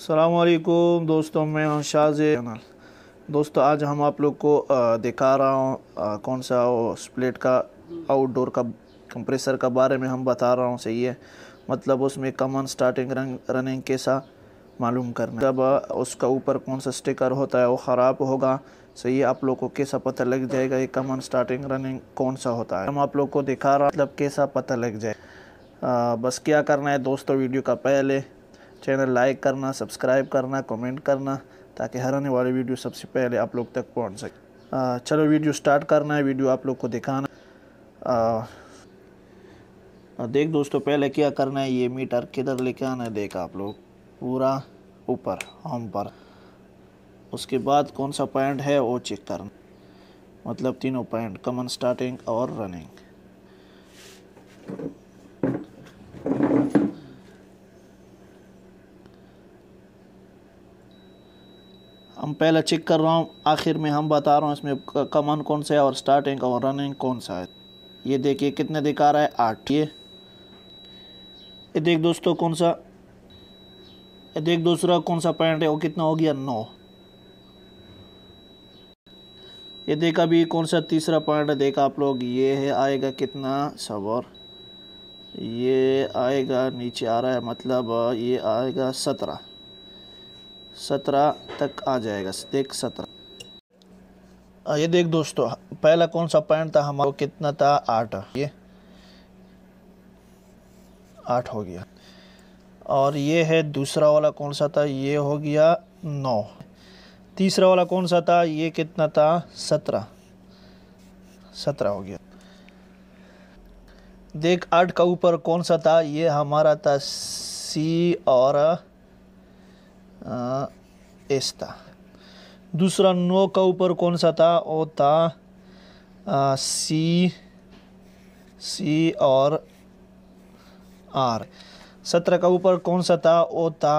सलामकुम दोस्तों मैं हूँ शाहज दोस्तों आज हम आप लोग को दिखा रहा हूँ कौन सा स्प्लेट का आउटडोर का कंप्रेसर का बारे में हम बता रहा हूँ सही है मतलब उसमें कमन स्टार्टिंग रंग रनिंग कैसा मालूम करना जब उसका ऊपर कौन सा स्टिकर होता है वो ख़राब होगा सही है आप लोग को कैसा पता लग जाएगा ये कमन स्टार्टिंग रनिंग कौन सा होता है हम आप लोग को दिखा रहा मतलब कैसा पता लग जाए आ, बस क्या करना है दोस्तों वीडियो का पहले चैनल लाइक करना सब्सक्राइब करना कमेंट करना ताकि हर आने वाली वीडियो सबसे पहले आप लोग तक पहुंच सके चलो वीडियो स्टार्ट करना है वीडियो आप लोग को दिखाना आ, देख दोस्तों पहले क्या करना है ये मीटर किधर लेके आना है देख आप लोग पूरा ऊपर होम पर उसके बाद कौन सा पॉइंट है वो चेक करना मतलब तीनों पॉइंट कमन स्टार्टिंग और रनिंग हम पहले चेक कर रहा हूँ आखिर में हम बता रहा हूँ इसमें कमन कौन सा है और स्टार्टिंग और रनिंग कौन सा है ये देखिए कितने दिखा रहा है आठ ये ये देख दोस्तों कौन सा ये देख दूसरा कौन सा पॉइंट है वो कितना हो गया नौ ये देखा अभी कौन सा तीसरा पॉइंट है देखा आप लोग ये है आएगा कितना सबर ये आएगा नीचे आ रहा है मतलब ये आएगा सत्रह सत्रह तक आ जाएगा देख सत्रह ये देख दोस्तों पहला कौन सा पॉइंट था हमारा कितना था आठ ये आठ हो गया और ये है दूसरा वाला कौन सा था ये हो गया नौ तीसरा वाला कौन सा था ये कितना था सत्रह सत्रह हो गया देख आठ का ऊपर कौन सा था ये हमारा था सी और एस था दूसरा नो का ऊपर कौन सा था ओ था आ, सी सी और आर सत्रह का ऊपर कौन सा था ओ था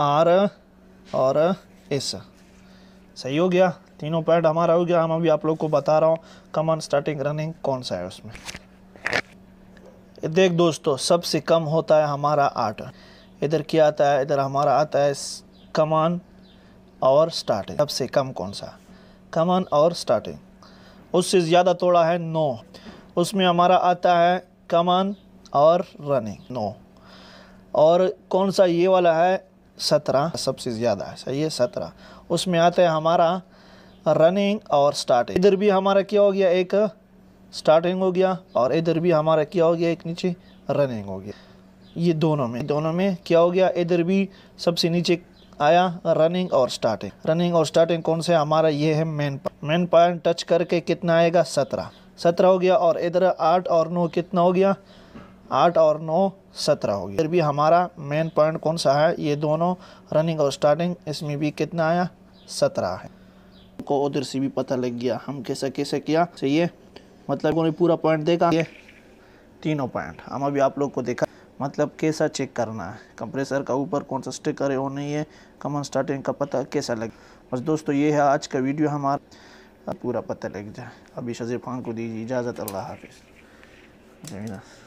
आर और एस सही हो गया तीनों पैड हमारा हो गया हम अभी आप लोग को बता रहा हूँ कमन स्टार्टिंग रनिंग कौन सा है उसमें देख दोस्तों सबसे कम होता है हमारा आठ इधर क्या आता है इधर हमारा आता है कमान और स्टार्टिंग सबसे कम कौन सा कमान और स्टार्टिंग उससे ज़्यादा थोड़ा है नो उसमें हमारा आता है कमान और रनिंग नो और कौन सा ये वाला है सत्रह सबसे ज़्यादा है सही है सत्रह उसमें आता है हमारा रनिंग और स्टार्टिंग इधर भी हमारा क्या हो गया एक स्टार्टिंग हो गया और इधर भी हमारा क्या हो गया एक नीचे रनिंग हो गया ये दोनों में दोनों में क्या हो गया इधर भी सबसे नीचे आया रनिंग और स्टार्टिंग रनिंग और स्टार्टिंग कौन से हमारा ये है main point main point touch करके कितना आएगा सत्रह सत्रह हो गया और इधर आठ और नौ कितना हो गया आठ और नौ सत्रह हो गया इधर भी हमारा मेन पॉइंट कौन सा है ये दोनों रनिंग और स्टार्टिंग इसमें भी कितना आया सत्रह है को उधर से भी पता लग गया हम कैसे कैसे किया सही है मतलब उन्होंने पूरा पॉइंट देखा ये तीनों पॉइंट हम अभी आप लोग को देखा मतलब कैसा चेक करना है कंप्रेसर का ऊपर कौन सा स्टिकर है वो नहीं है कमन स्टार्टिंग का पता कैसा लगे बस दोस्तों ये है आज का वीडियो हमारा पूरा पता लग जाए अभी शजीर खान को दीजिए इजाज़त अल्लाह हाफिज़ जमीना